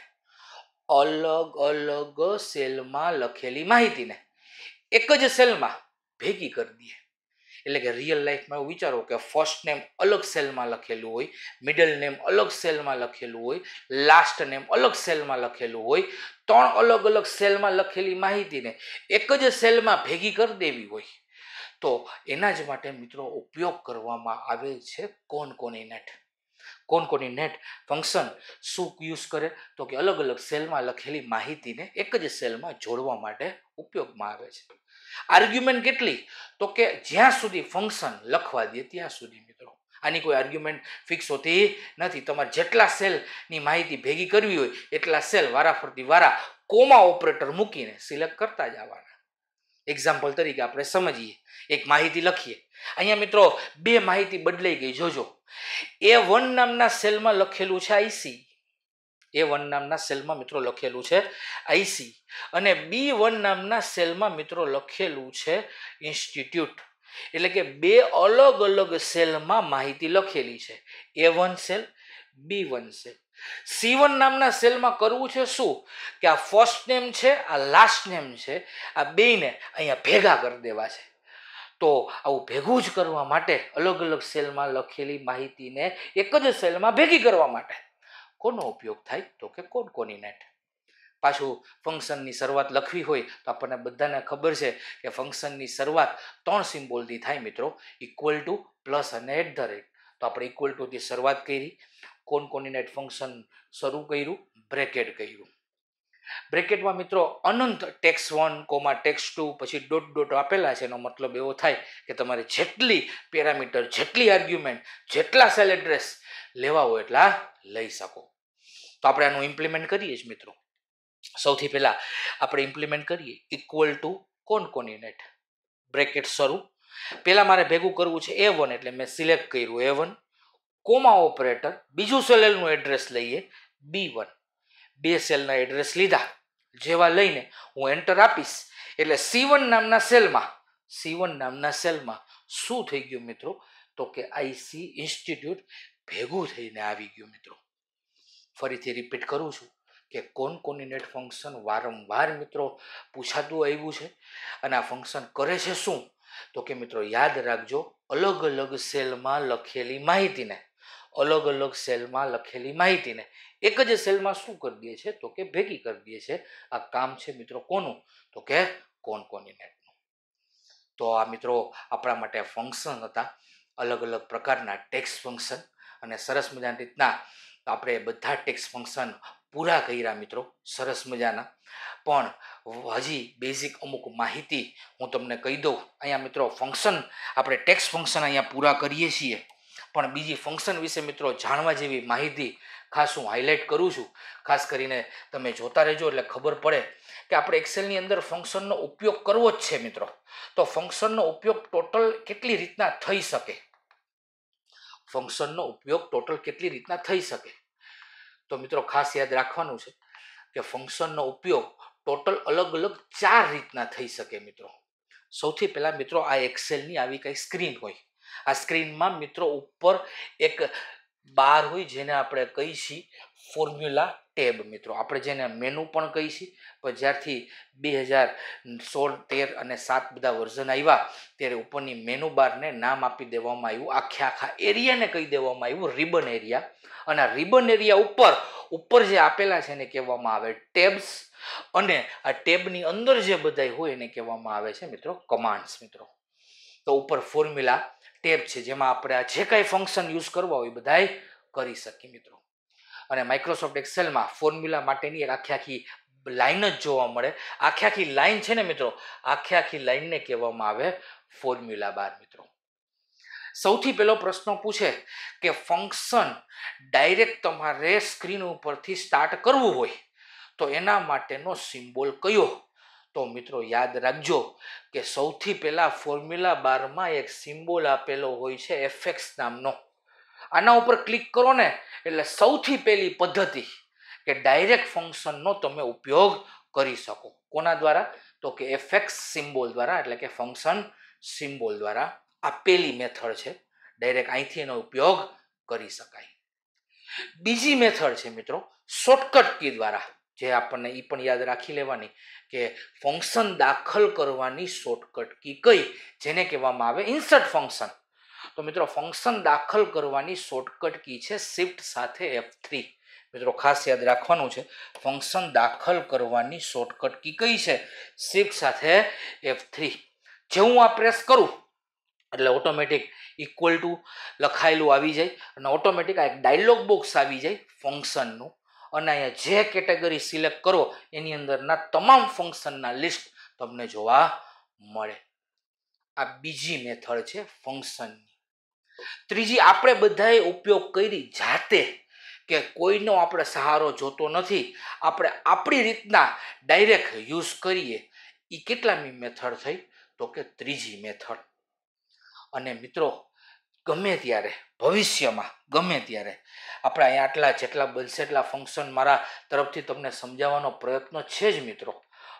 અલગ અલગ સેલમાં લખેલી માહિતીને એક જ સેલમાં ભેગી કરી દઈએ એટલે કે રિયલ લાઈફમાં એવું વિચારો કે ફર્સ્ટ નેમ અલગ સેલમાં લખેલું હોય મિડલ નેમ અલગ સેલમાં લખેલું હોય લાસ્ટ નેમ અલગ સેલમાં લખેલું હોય ત્રણ અલગ અલગ સેલમાં લખેલી માહિતીને એક જ સેલમાં ભેગી કરી દેવી હોય તો એના જ માટે મિત્રો ઉપયોગ કરવામાં આવે છે કોન કોન નેટ કોણ કોની નેટ ફંક્શન શું યુઝ કરે તો કે અલગ અલગ સેલમાં લખેલી માહિતીને એક જ સેલમાં જોડવા માટે ઉપયોગમાં આવે છે આર્ગ્યુમેન્ટ કેટલી તો કે જ્યાં સુધી ફંક્શન લખવા દે ત્યાં સુધી મિત્રો આની કોઈ આર્ગ્યુમેન્ટ ફિક્સ હોતી નથી તમારે જેટલા સેલની માહિતી ભેગી કરવી હોય એટલા સેલ વારાફરતી વારા કોમા ઓપરેટર મૂકીને સિલેક્ટ કરતા જવાના એક્ઝામ્પલ તરીકે આપણે સમજીએ એક માહિતી લખીએ અહીંયા મિત્રો બે માહિતી બદલાઈ ગઈ જોજો એ વન નામના સેલમાં લખેલું છે આઈસી એ વન નામના સેલમાં મિત્રો લખેલું છે આઈસી અને બી વન નામના સેલમાં મિત્રો લખેલું છે ઇન્સ્ટિટ્યૂટ એટલે કે બે અલગ અલગ સેલમાં માહિતી લખેલી છે A one cell B one cell C one નામના સેલમાં કરવું છે શું કે આ ફર્સ્ટ નેમ છે આ લાસ્ટ નેમ છે આ બેને અહીંયા ભેગા કરી દેવા છે તો આવું ભેગું જ કરવા માટે અલગ અલગ સેલમાં લખેલી માહિતીને એક જ સેલમાં ભેગી કરવા માટે કોનો ઉપયોગ થાય તો કે કોડ કોર્ડિનેટ પાછું ફંક્શનની શરૂઆત લખવી હોય તો આપણને બધાને ખબર છે કે ફંક્શનની શરૂઆત ત્રણ સિમ્બોલથી થાય મિત્રો ઇક્વલ ટુ પ્લસ અને એટ ધ રેટ તો આપણે ઇક્વલ ટુથી શરૂઆત કરી કોન કોનકોનિનેટ ફંક્શન શરૂ કર્યું બ્રેકેટ કર્યું બ્રેકેટમાં મિત્રો અનંત text one comma text two પછી ડોટ ડોટ આપેલા છે એનો મતલબ એવો થાય કે તમારે જેટલી પેરામીટર જેટલી આર્ગ્યુમેન્ટ જેટલા સેલ એડ્રેસ લેવા હોય એટલા લઈ શકો તો આપણે આનું ઇમ્પ્લિમેન્ટ કરીએ જ મિત્રો સૌથી પહેલાં આપણે ઇમ્પ્લિમેન્ટ કરીએ ઇક્વલ ટુ કોન કોનકોનિનેટ બ્રેકેટ શરૂ પહેલાં મારે ભેગું કરવું છે એ વન એટલે મેં સિલેક્ટ કર્યું એ વન કોમા ઓપરેટર બીજું સેલનું એડ્રેસ લઈએ બી વન બે સેલના એડ્રેસ લીધા જેવા લઈને હું એન્ટર આપીશ એટલે સી વન નામના સેલમાં સી વન નામના સેલમાં શું થઈ ગયું મિત્રો તો કે આઈસી ઇન્સ્ટિટ્યૂટ ભેગું થઈને આવી ગયું મિત્રો ફરીથી રિપીટ કરું છું કે કોન કોર્ડિનેટ ફંક્શન વારંવાર મિત્રો પૂછાતું આવ્યું છે અને આ ફંક્શન કરે છે શું તો કે મિત્રો યાદ રાખજો અલગ અલગ સેલમાં લખેલી માહિતીને અલગ અલગ સેલમાં લખેલી માહિતીને એક જ સેલમાં શું કરી દે છે તો કે ભેગી કરી દે છે આ કામ છે મિત્રો કોનું તો કે કોન કોની નેટનું તો આ મિત્રો આપણા માટે ફંક્શન હતા અલગ અલગ પ્રકારના ટેક્સ ફંક્શન અને સરસ મજાની રીતના આપણે બધા ટેક્સ ફંક્શન પૂરા કર્યા મિત્રો સરસ મજાના પણ હજી બેઝિક અમુક માહિતી હું તમને કહી દઉં અહીંયા મિત્રો ફંક્શન આપણે ટેક્સ ફંક્શન અહીંયા પૂરા કરીએ છીએ પણ બીજી ફંક્શન વિશે મિત્રો જાણવા જેવી માહિતી ખાસ હું હાઇલાઇટ કરું છું ખાસ કરીને તમે જોતા રહેજો એટલે ખબર પડે કે આપણે એક્સેલની અંદર ફંક્શનનો ઉપયોગ કરવો જ છે મિત્રો તો ફંક્શનનો ઉપયોગ ટોટલ કેટલી રીતના થઈ શકે ફંક્શનનો ઉપયોગ ટોટલ કેટલી રીતના થઈ શકે તો મિત્રો ખાસ યાદ રાખવાનું છે કે ફંક્શનનો ઉપયોગ ટોટલ અલગ અલગ ચાર રીતના થઈ શકે મિત્રો સૌથી પહેલાં મિત્રો આ એક્સેલની આવી કંઈ સ્ક્રીન હોય આ સ્ક્રીનમાં મિત્રો ઉપર એક બાર હોય જેને આપણે કહી છીએ ફોર્મ્યુલા ટેબ મિત્રો આપણે જેને મેનુ પણ કહી છીએ પણ જ્યારથી બે હજાર સોળ તેર અને સાત બધા વર્ઝન આવ્યા ત્યારે ઉપરની મેનુ બારને નામ આપી દેવામાં આવ્યું આખે આખા એરિયાને કહી દેવામાં આવ્યું રિબન એરિયા અને આ રિબન એરિયા ઉપર ઉપર જે આપેલા છે એને કહેવામાં આવે ટેબ્સ અને આ ટેબની અંદર જે બધાય હોય એને કહેવામાં આવે છે મિત્રો કમાન્ડ્સ મિત્રો તો ઉપર ફોર્મ્યુલા ટેબ છે જેમાં આપણે આ જે કાંઈ ફંક્શન યુઝ કરવા હોય બધાય કરી શકીએ મિત્રો અને માઇક્રોસોફ્ટ એક્સેલમાં ફોર્મ્યુલા માટેની એક આખી આખી લાઈન જ જોવા મળે આખી આખી લાઈન છે ને મિત્રો આખી આખી લાઈનને કહેવામાં આવે ફોર્મ્યુલા બાર મિત્રો સૌથી પહેલો પ્રશ્ન પૂછે કે ફંક્શન ડાયરેક્ટ તમારે સ્ક્રીન ઉપરથી સ્ટાર્ટ કરવું હોય તો એના માટેનો સિમ્બોલ કયો તો મિત્રો યાદ રાખજો કે સૌથી પહેલાં ફોર્મ્યુલા બારમાં એક સિમ્બોલ આપેલો હોય છે એફેક્સ નામનો આના ઉપર ક્લિક કરો ને એટલે સૌથી પહેલી પદ્ધતિ કે ડાયરેક્ટ ફંક્શનનો તમે ઉપયોગ કરી શકો કોના દ્વારા તો કે એફેક્સ સિમ્બોલ દ્વારા એટલે કે ફંક્શન સિમ્બોલ દ્વારા આ પહેલી મેથડ છે ડાયરેક્ટ અહીંથી એનો ઉપયોગ કરી શકાય બીજી મેથડ છે મિત્રો શોર્ટકટ કી દ્વારા જે આપણને એ પણ યાદ રાખી લેવાની કે ફંક્શન દાખલ કરવાની શોર્ટકટ કી કઈ જેને કહેવામાં આવે ઇન્સર્ટ ફંક્શન તો મિત્રો ફંક્શન દાખલ કરવાની શોર્ટકટ કી છે શિફ્ટ સાથે એફ થ્રી મિત્રો ખાસ યાદ રાખવાનું છે ફંક્શન દાખલ કરવાની શોર્ટકટ કી કઈ છે શિફ્ટ સાથે એફ થ્રી જે હું આ પ્રેસ કરું એટલે ઓટોમેટિક ઇક્વલ ટુ લખાયેલું આવી જાય અને ઓટોમેટિક આ એક ડાયલોગ બોક્સ આવી જાય ફંક્શનનું અને અહીંયા જે કેટેગરી સિલેક્ટ કરો એની અંદરના તમામ ફંક્શનના લિસ્ટ તમને જોવા મળે આ બીજી મેથડ છે ફંક્શનની ત્રીજી આપણે બધાએ ઉપયોગ કરી જાતે કે કોઈનો આપણે સહારો જોતો નથી આપણે આપણી રીતના ડાયરેક્ટ યુઝ કરીએ એ કેટલામી મેથડ થઈ તો કે ત્રીજી મેથડ અને મિત્રો ગમે ત્યારે ભવિષ્યમાં ગમે ત્યારે આપણે અહીંયા આટલા જેટલા બનશે એટલા ફંક્શન મારા તરફથી તમને સમજાવવાનો પ્રયત્ન છે જ મિત્રો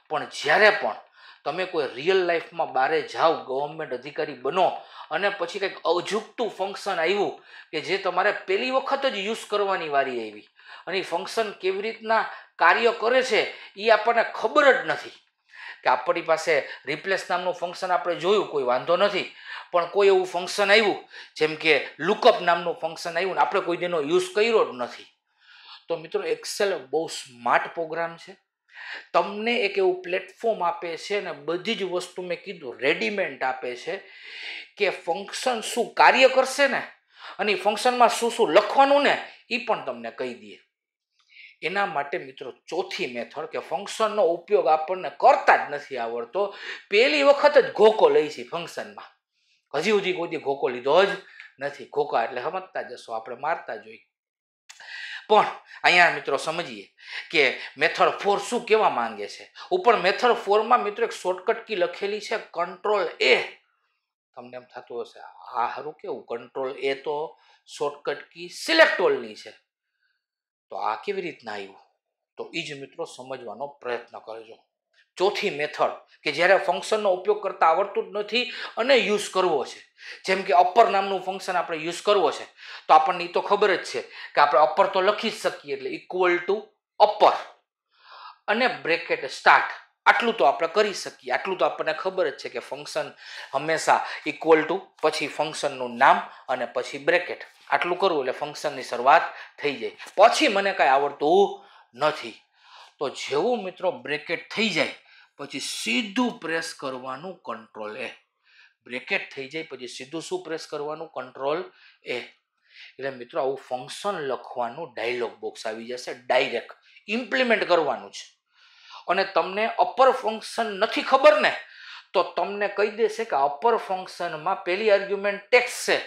પણ જ્યારે પણ તમે કોઈ રિયલ લાઈફમાં બારે જાઓ ગવર્મેન્ટ અધિકારી બનો અને પછી કંઈક અજુકતું ફંક્શન આવ્યું કે જે તમારે પહેલી વખત જ યુઝ કરવાની વારી આવી અને એ ફંક્શન કેવી રીતના કાર્ય કરે છે એ આપણને ખબર જ નથી કે આપણી પાસે રિપ્લેસ નામનું ફંક્શન આપણે જોયું કોઈ વાંધો નથી પણ કોઈ એવું ફંક્શન આવ્યું જેમ કે લુકઅપ નામનું ફંક્શન આવ્યું ને આપણે કોઈ તેનો યુઝ કર્યો જ નથી તો મિત્રો એક્સેલ બહુ સ્માર્ટ પ્રોગ્રામ છે તમને એક એવું પ્લેટફોર્મ આપે છે ને બધી જ વસ્તુ મેં કીધું રેડીમેન્ટ આપે છે કે ફંક્શન શું કાર્ય કરશે ને અને ફંક્શનમાં શું શું લખવાનું ને એ પણ તમને કહી દે એના માટે મિત્રો ચોથી મેથડ કે ફંક્શનનો ઉપયોગ આપણને કરતા જ નથી આવડતો પહેલી વખત જ ઘોકો લઈ છે ફંક્શનમાં હજી સુધી કોઈ ઘોકો લીધો જ નથી ઘોકા એટલે સમજતા જશો આપણે મારતા જોઈએ પણ અહીંયા મિત્રો સમજીએ કે મેથડ ફોર શું કહેવા માંગે છે ઉપર મેથડ ફોરમાં મિત્રો એક શોર્ટકટ કી લખેલી છે કંટ્રોલ એ તમને એમ થતું હશે આ સારું કેવું કંટ્રોલ એ તો શોર્ટકટ કી સિલેક્ટ ઓલની છે તો આ કેવી રીતના આવ્યું તો એ જ મિત્રો સમજવાનો પ્રયત્ન કરજો ચોથી મેથડ કે જ્યારે ફંક્શનનો ઉપયોગ કરતા આવડતું જ નથી અને યુઝ કરવો છે જેમ કે અપર નામનું ફંક્શન આપણે યુઝ કરવો છે તો આપણને એ તો ખબર જ છે કે આપણે અપર તો લખી જ શકીએ એટલે ઇક્વલ ટુ અપર અને બ્રેકેટ સ્ટાર્ટ આટલું તો આપણે કરી શકીએ આટલું તો આપણને ખબર જ છે કે ફંક્શન હંમેશા ઇક્વલ ટુ પછી ફંક્શનનું નામ અને પછી બ્રેકેટ આટલું કરવું એટલે ફંક્શનની શરૂઆત થઈ જાય પછી મને કાંઈ આવડતું નથી તો જેવું મિત્રો બ્રેકેટ થઈ જાય પછી સીધું પ્રેસ કરવાનું કંટ્રોલ એ બ્રેકેટ થઈ જાય પછી સીધું શું પ્રેસ કરવાનું કંટ્રોલ એ એટલે મિત્રો આવું ફંક્શન લખવાનું ડાયલોગ બોક્સ આવી જશે ડાયરેક્ટ ઇમ્પ્લિમેન્ટ કરવાનું છે અને તમને અપર ફંક્શન નથી ખબર ને તો તમને કહી દેશે કે અપર ફંક્શનમાં પહેલી આર્ગ્યુમેન્ટ ટેક્સ છે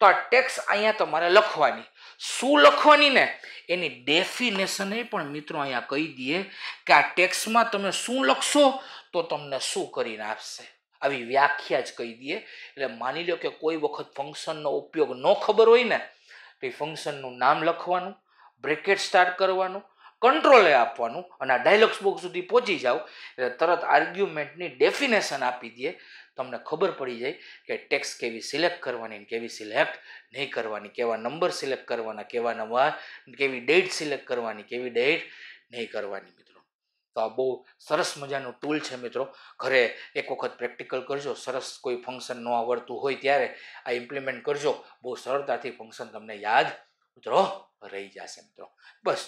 તો આ ટેક્સ અહીંયા તમારે લખવાની શું લખવાની ને એની ડેફિનેશને પણ મિત્રો અહીંયા કહી દઈએ કે આ ટેક્સમાં તમે શું લખશો તો તમને શું કરીને આપશે આવી વ્યાખ્યા જ કહી દઈએ એટલે માની લો કે કોઈ વખત ફંક્શનનો ઉપયોગ ન ખબર હોય ને તો એ ફંક્શનનું નામ લખવાનું બ્રેકેટ સ્ટાર્ટ કરવાનું કંટ્રોલે આપવાનું અને આ ડાયલોગ્સ બોક્સ સુધી પહોંચી જાઓ એટલે તરત આર્ગ્યુમેન્ટની ડેફિનેશન આપી દઈએ તમને ખબર પડી જાય કે ટેક્સ કેવી સિલેક્ટ કરવાની કેવી સિલેક્ટ નહીં કરવાની કેવા નંબર સિલેક્ટ કરવાના કેવા નવા કેવી ડેટ સિલેક્ટ કરવાની કેવી ડેટ નહીં કરવાની મિત્રો તો આ બહુ સરસ મજાનું ટૂલ છે મિત્રો ઘરે એક વખત પ્રેક્ટિકલ કરજો સરસ કોઈ ફંક્શન ન આવડતું હોય ત્યારે આ ઇમ્પ્લિમેન્ટ કરજો બહુ સરળતાથી ફંક્શન તમને યાદ મિત્રો રહી જશે મિત્રો બસ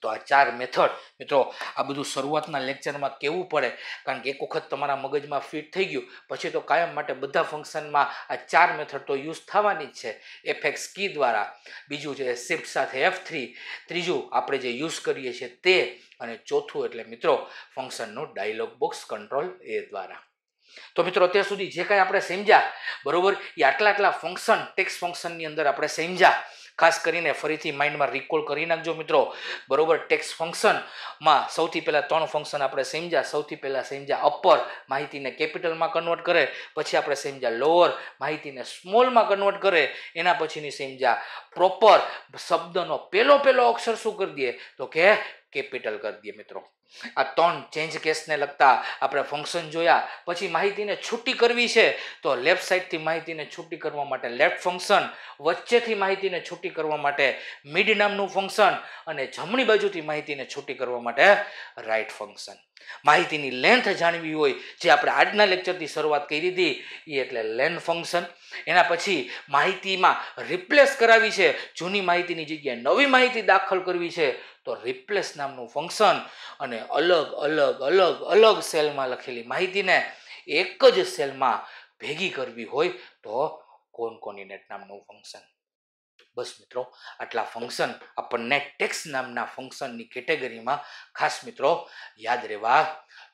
તો આ ચાર મેથડ મિત્રો આ બધું શરૂઆતના લેક્ચરમાં કેવું પડે કારણ કે એક વખત તમારા મગજમાં ફિટ થઈ ગયું પછી તો કાયમ માટે બધા ફંક્શનમાં આ ચાર મેથડ તો યુઝ થવાની જ છે એફએક્સ કી દ્વારા બીજું છે શિફ્ટ સાથે એફ થ્રી ત્રીજું આપણે જે યુઝ કરીએ છીએ તે અને ચોથું એટલે મિત્રો ફંક્શનનું ડાયલોગ બોક્સ કંટ્રોલ એ દ્વારા તો મિત્રો અત્યાર સુધી જે કાંઈ આપણે સમજ્યા બરોબર એ આટલા આટલા ફંક્શન ટેક્સ ફંક્શનની અંદર આપણે સમજ્યા ખાસ કરીને ફરીથી માઇન્ડમાં રિકોલ કરી નાખજો મિત્રો બરોબર ટેક્સ ફંક્શનમાં સૌથી પહેલાં ત્રણ ફંક્શન આપણે સમજ્યા સૌથી પહેલાં સમજ્યા અપર માહિતીને કેપિટલમાં કન્વર્ટ કરે પછી આપણે સમજ્યા લોઅર માહિતીને સ્મોલમાં કન્વર્ટ કરે એના પછીની સમજ્યા પ્રોપર શબ્દનો પહેલો પહેલો અક્ષર શું કરી દઈએ તો કે કેપિટલ કરી દઈએ મિત્રો આ ત્રણ ચેન્જ કેસને લગતા આપણે ફંક્શન જોયા પછી માહિતીને છૂટી કરવી છે તો લેફ્ટ સાઈડથી માહિતીને છૂટી કરવા માટે લેફ્ટ ફંક્શન વચ્ચેથી માહિતીને છૂટી કરવા માટે મિડ નામનું ફંક્શન અને જમણી બાજુથી માહિતીને છૂટી કરવા માટે રાઈટ ફંક્શન માહિતીની લેન્થ જાણવી હોય જે આપણે આજના લેક્ચરથી શરૂઆત કરી હતી એ એટલે લેન્થ ફંક્શન એના પછી માહિતીમાં રિપ્લેસ કરાવી છે જૂની માહિતીની જગ્યાએ નવી માહિતી દાખલ કરવી છે તો રિપ્લેસ નામનું ફંક્શન અને અલગ અલગ અલગ અલગ સેલમાં લખેલી માહિતીને એક જ સેલમાં ભેગી કરવી હોય તો કોન કોનિનેટ નામનું ફંક્શન બસ મિત્રો આટલા ફંક્શન આપણને ટેક્સ નામના ફંક્શનની કેટેગરીમાં ખાસ મિત્રો યાદ રહેવા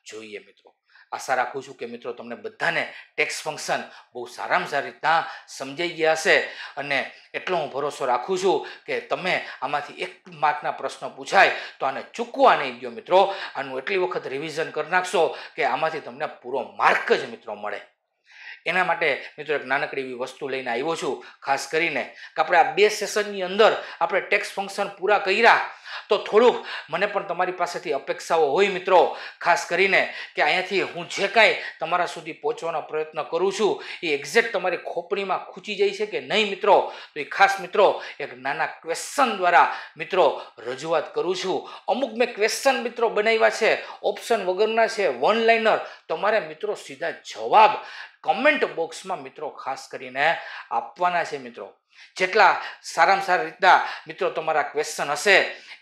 જોઈએ મિત્રો આશા રાખું છું કે મિત્રો તમને બધાને ટેક્સ ફંક્શન બહુ સારામાં સારી રીતના સમજાઈ ગયા હશે અને એટલો હું ભરોસો રાખું છું કે તમે આમાંથી એક માર્કના પ્રશ્નો પૂછાય તો આને ચૂકવા નહીં ગયો મિત્રો આનું એટલી વખત રિવિઝન કરી નાખશો કે આમાંથી તમને પૂરો માર્ક જ મિત્રો મળે એના માટે મિત્રો એક નાનકડી એવી વસ્તુ લઈને આવ્યો છું ખાસ કરીને કે આપણે આ બે સેશનની અંદર આપણે ટેક્સ ફંક્શન પૂરા કર્યા તો થોડુંક મને પણ તમારી પાસેથી અપેક્ષાઓ હોય મિત્રો ખાસ કરીને કે અહીંયાથી હું જે કાંઈ તમારા સુધી પહોંચવાનો પ્રયત્ન કરું છું એ એક્ઝેક્ટ તમારી ખોપડીમાં ખૂંચી જાય છે કે નહીં મિત્રો તો એ ખાસ મિત્રો એક નાના ક્વેશ્ચન દ્વારા મિત્રો રજૂઆત કરું છું અમુક મેં ક્વેશ્ચન મિત્રો બનાવ્યા છે ઓપ્શન વગરના છે વન લાઇનર તમારે મિત્રો સીધા જવાબ કમેન્ટ બોક્સમાં મિત્રો ખાસ કરીને આપવાના છે મિત્રો જેટલા સારામાં સારી રીતના મિત્રો તમારા ક્વેશ્ચન હશે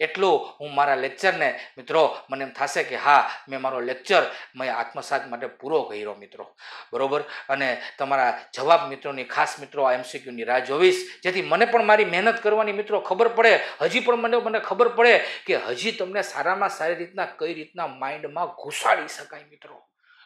એટલું હું મારા લેક્ચરને મિત્રો મને એમ થશે કે હા મેં મારો લેક્ચર મેં આત્મસાત માટે પૂરો કર્યો મિત્રો બરોબર અને તમારા જવાબ મિત્રોની ખાસ મિત્રો આ એમસીક્યુની રાહ જોઈશ જેથી મને પણ મારી મહેનત કરવાની મિત્રો ખબર પડે હજી પણ મને મને ખબર પડે કે હજી તમને સારામાં સારી રીતના કઈ રીતના માઇન્ડમાં ઘુસાડી શકાય મિત્રો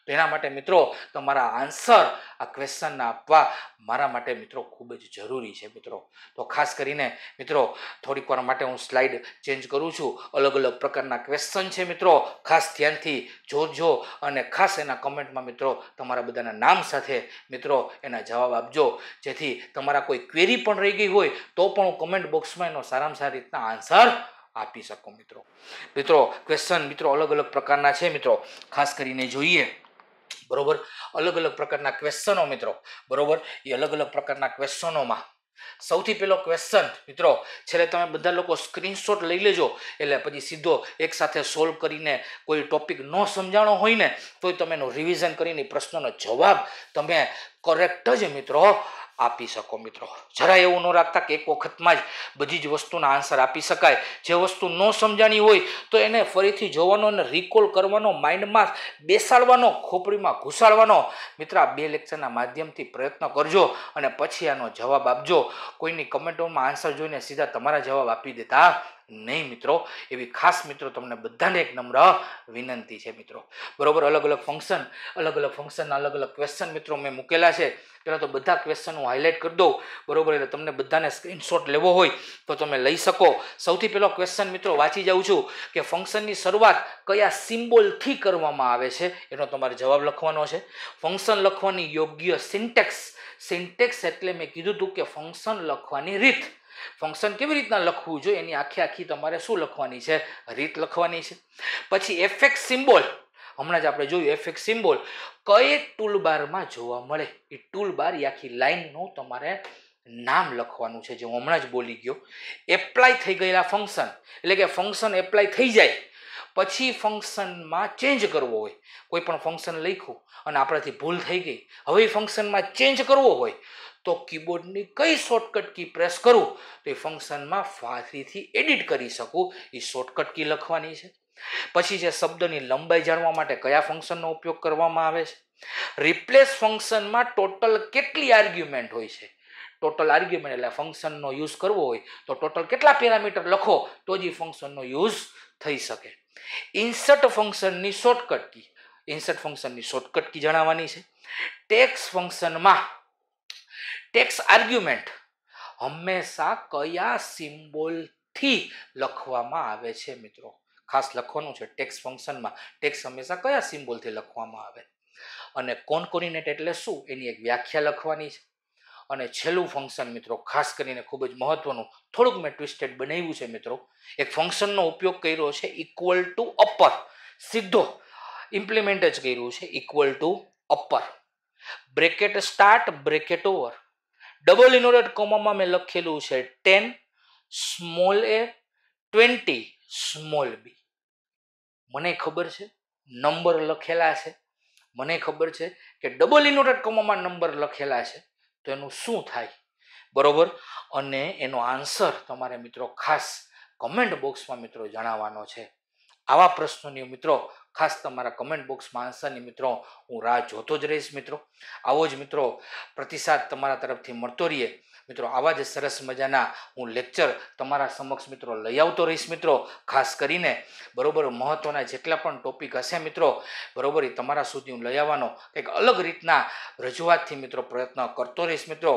તો એના માટે મિત્રો તમારા આન્સર આ ક્વેશ્ચનને આપવા મારા માટે મિત્રો ખૂબ જ જરૂરી છે મિત્રો તો ખાસ કરીને મિત્રો થોડીક વાર માટે હું સ્લાઇડ ચેન્જ કરું છું અલગ અલગ પ્રકારના ક્વેશ્ચન છે મિત્રો ખાસ ધ્યાનથી જોજો અને ખાસ એના કમેન્ટમાં મિત્રો તમારા બધાના નામ સાથે મિત્રો એના જવાબ આપજો જેથી તમારા કોઈ ક્વેરી પણ રહી ગઈ હોય તો પણ હું કમેન્ટ બોક્સમાં એનો સારામાં સારી રીતના આન્સર આપી શકું મિત્રો મિત્રો ક્વેશ્ચન મિત્રો અલગ અલગ પ્રકારના છે મિત્રો ખાસ કરીને જોઈએ બરાબર અલગ અલગ પ્રકારના ક્વેશ્ચનો મિત્રો બરોબર એ અલગ અલગ પ્રકારના ક્વેશ્ચનોમાં સૌથી પહેલો ક્વેશ્ચન મિત્રો છેલ્લે તમે બધા લોકો સ્ક્રીનશોટ લઈ લેજો એટલે પછી સીધો એકસાથે સોલ્વ કરીને કોઈ ટોપિક ન સમજાણો હોય ને તો તમે એનું રિવિઝન કરીને પ્રશ્નનો જવાબ તમે કરેક્ટ જ મિત્રો આપી શકો મિત્રો જરા એવું ન રાખતા કે એક વખતમાં જ બધી જ વસ્તુના આન્સર આપી શકાય જે વસ્તુ ન સમજાણી હોય તો એને ફરીથી જોવાનો અને રિકોલ કરવાનો માઇન્ડમાં બેસાડવાનો ખોપડીમાં ઘૂસાડવાનો મિત્ર આ બે લેક્ચરના માધ્યમથી પ્રયત્ન કરજો અને પછી આનો જવાબ આપજો કોઈની કમેન્ટોમાં આન્સર જોઈને સીધા તમારા જવાબ આપી દેતા નહીં મિત્રો એવી ખાસ મિત્રો તમને બધાને એક નમ્ર વિનંતી છે મિત્રો બરોબર અલગ અલગ ફંક્શન અલગ અલગ ફંક્શનના અલગ અલગ ક્વેશ્ચન મિત્રો મેં મૂકેલા છે પહેલાં તો બધા ક્વેશ્ચન હું હાઇલાઇટ કરી દઉં બરોબર એટલે તમને બધાને સ્ક્રીનશોટ લેવો હોય તો તમે લઈ શકો સૌથી પહેલો ક્વેશ્ચન મિત્રો વાંચી જાઉં છું કે ફંક્શનની શરૂઆત કયા સિમ્બોલથી કરવામાં આવે છે એનો તમારે જવાબ લખવાનો છે ફંક્શન લખવાની યોગ્ય સિન્ટેક્સ સિન્ટેક્સ એટલે મેં કીધું હતું કે ફંક્શન લખવાની રીત ફંક્શન કેવી રીતના લખવું જોઈએ એની આખી આખી તમારે શું લખવાની છે રીત લખવાની છે પછી એફેક્ટ સિમ્બોલ હમણાં જ આપણે જોયું એફેક્ટ સિમ્બોલ કઈ બારમાં જોવા મળે એ ટૂલબાર એ આખી લાઈનનું તમારે નામ લખવાનું છે જે હું હમણાં જ બોલી ગયો એપ્લાય થઈ ગયેલા ફંક્શન એટલે કે ફંક્શન એપ્લાય થઈ જાય પછી ફંક્શનમાં ચેન્જ કરવો હોય કોઈ પણ ફંક્શન લખ્યું અને આપણાથી ભૂલ થઈ ગઈ હવે ફંક્શનમાં ચેન્જ કરવો હોય તો કીબોર્ડની કઈ શોર્ટકટ કી પ્રેસ કરું તો એ ફંક્શનમાં ફારીથી એડિટ કરી શકું એ શોર્ટકટ કી લખવાની છે પછી છે શબ્દની લંબાઈ જાણવા માટે કયા ફંક્શનનો ઉપયોગ કરવામાં આવે છે રિપ્લેસ ફંક્શનમાં ટોટલ કેટલી આર્ગ્યુમેન્ટ હોય છે ટોટલ આર્ગ્યુમેન્ટ એટલે ફંક્શનનો યુઝ કરવો હોય તો ટોટલ કેટલા પેરામીટર લખો તો જ એ ફંક્શનનો યુઝ થઈ શકે ઇન્સર્ટ ફંક્શનની શોર્ટકટ કી ઇન્સર્ટ ફંક્શનની શોર્ટકટ કી જણાવવાની છે ટેક્સ ફંક્શનમાં ટેક્સ આર્ગ્યુમેન્ટ હંમેશા કયા સિમ્બોલથી લખવામાં આવે છે મિત્રો ખાસ લખવાનું છે ટેક્સ ફંક્શનમાં ટેક્સ હંમેશા કયા સિમ્બોલથી લખવામાં આવે અને કોનકોર્ડિનેટ એટલે શું એની એક વ્યાખ્યા લખવાની છે અને છેલ્લું ફંક્શન મિત્રો ખાસ કરીને ખૂબ જ મહત્વનું થોડુંક મેં ટ્વિસ્ટેડ બનાવ્યું છે મિત્રો એક ફંક્શનનો ઉપયોગ કર્યો છે ઇક્વલ ટુ અપર સીધો ઇમ્પ્લિમેન્ટ જ કર્યું છે equal to upper bracket start bracket over double inverted કોમામાં મેં લખેલું છે ten small A twenty small B મને ખબર છે નંબર લખેલા છે મને ખબર છે કે ડબલ ઇનોરેટ કોમામાં નંબર લખેલા છે તો એનું શું થાય બરોબર અને એનો આન્સર તમારે મિત્રો ખાસ કમેન્ટ બોક્સમાં મિત્રો જણાવવાનો છે આવા પ્રશ્નોની મિત્રો ખાસ તમારા કમેન્ટ બોક્સમાં આન્સરની મિત્રો હું રાહ જોતો જ રહીશ મિત્રો આવો જ મિત્રો પ્રતિસાદ તમારા તરફથી મળતો રહીએ મિત્રો આવા જ સરસ મજાના હું લેક્ચર તમારા સમક્ષ મિત્રો લઈ આવતો રહીશ મિત્રો ખાસ કરીને બરોબર મહત્ત્વના જેટલા પણ ટોપિક હશે મિત્રો બરોબર એ તમારા સુધી હું લઈ આવવાનો એક અલગ રીતના રજૂઆતથી મિત્રો પ્રયત્ન કરતો રહીશ મિત્રો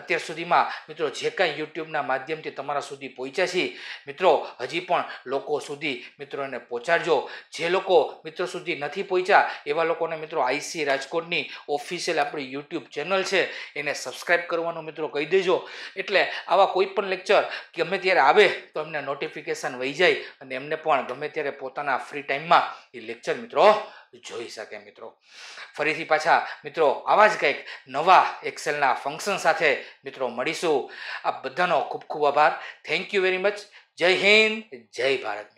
અત્યાર સુધીમાં મિત્રો જે કાંઈ યુટ્યુબના માધ્યમથી તમારા સુધી પહોંચ્યા છે મિત્રો હજી પણ લોકો સુધી મિત્રોને પહોંચાડજો જે લોકો મિત્રો સુધી નથી પહોંચ્યા એવા લોકોને મિત્રો આઈસી રાજકોટની ઓફિશિયલ આપણી યુટ્યુબ ચેનલ છે એને સબસ્ક્રાઈબ કરવાનું મિત્રો કહી દઈશ દેજો એટલે આવા કોઈ પણ લેક્ચર ગમે ત્યારે આવે તો એમને નોટિફિકેશન વહી જાય અને એમને પણ ગમે ત્યારે પોતાના ફ્રી ટાઈમમાં એ લેક્ચર મિત્રો જોઈ શકે મિત્રો ફરીથી પાછા મિત્રો આવા જ કંઈક નવા એક્સેલના ફંક્શન સાથે મિત્રો મળીશું આ બધાનો ખૂબ ખૂબ આભાર થેન્ક યુ વેરી મચ જય હિન્દ જય ભારત